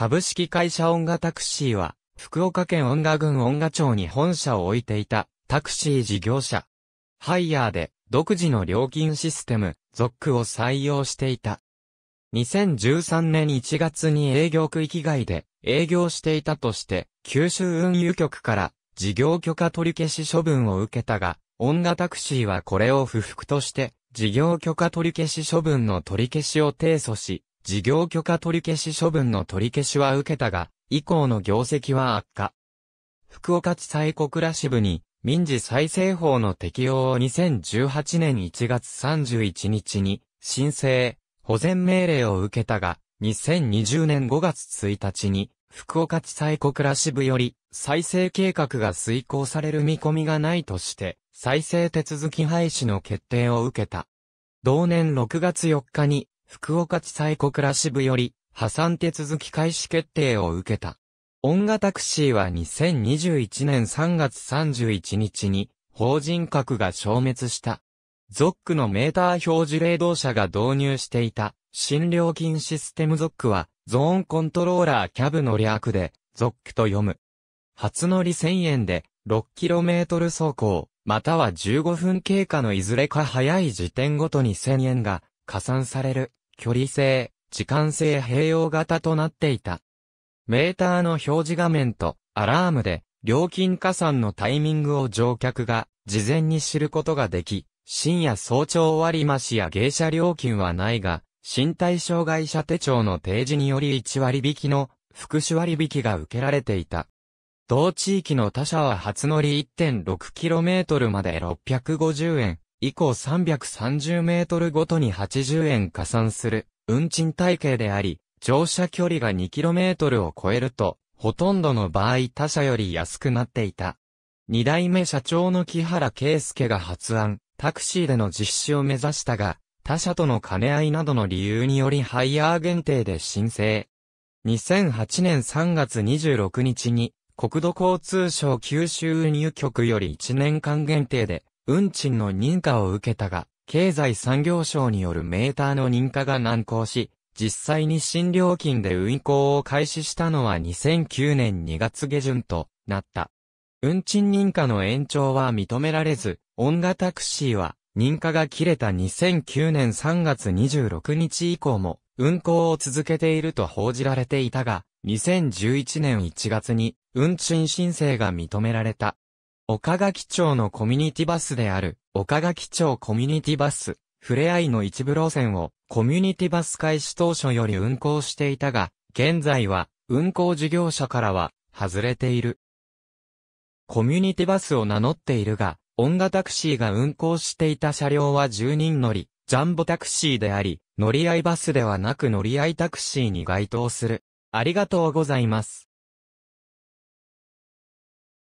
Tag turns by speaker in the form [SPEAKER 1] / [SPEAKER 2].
[SPEAKER 1] 株式会社音楽タクシーは、福岡県音楽郡音楽町に本社を置いていたタクシー事業者。ハイヤーで独自の料金システム、ゾックを採用していた。2013年1月に営業区域外で営業していたとして、九州運輸局から事業許可取り消し処分を受けたが、音楽タクシーはこれを不服として、事業許可取り消し処分の取り消しを提訴し、事業許可取り消し処分の取り消しは受けたが、以降の業績は悪化。福岡地裁小倉支部に、民事再生法の適用を2018年1月31日に、申請、保全命令を受けたが、2020年5月1日に、福岡地裁小倉支部より、再生計画が遂行される見込みがないとして、再生手続き廃止の決定を受けた。同年6月4日に、福岡地裁小倉支部より、破産手続き開始決定を受けた。音楽タクシーは2021年3月31日に、法人格が消滅した。ゾックのメーター表示冷動車が導入していた、新料金システムゾックは、ゾーンコントローラーキャブの略で、ゾックと読む。初乗り1000円で、6km 走行、または15分経過のいずれか早い時点ごとに1000円が、加算される。距離性、時間性併用型となっていた。メーターの表示画面とアラームで料金加算のタイミングを乗客が事前に知ることができ、深夜早朝割増や芸者料金はないが、身体障害者手帳の提示により1割引きの福祉割引が受けられていた。同地域の他社は初乗り 1.6km まで650円、以降330メートルごとに80円加算する運賃体系であり、乗車距離が2トルを超えると、ほとんどの場合他社より安くなっていた。二代目社長の木原圭介が発案、タクシーでの実施を目指したが、他社との兼ね合いなどの理由によりハイヤー限定で申請。2008年3月26日に、国土交通省九州運輸局より1年間限定で、運賃の認可を受けたが、経済産業省によるメーターの認可が難航し、実際に新料金で運行を開始したのは2009年2月下旬となった。運賃認可の延長は認められず、オンタクシーは認可が切れた2009年3月26日以降も運行を続けていると報じられていたが、2011年1月に運賃申請が認められた。岡垣町のコミュニティバスである、岡垣町コミュニティバス、ふれあいの一部路線を、コミュニティバス開始当初より運行していたが、現在は、運行事業者からは、外れている。コミュニティバスを名乗っているが、音楽タクシーが運行していた車両は10人乗り、ジャンボタクシーであり、乗り合いバスではなく乗り合いタクシーに該当する。ありがとうございます。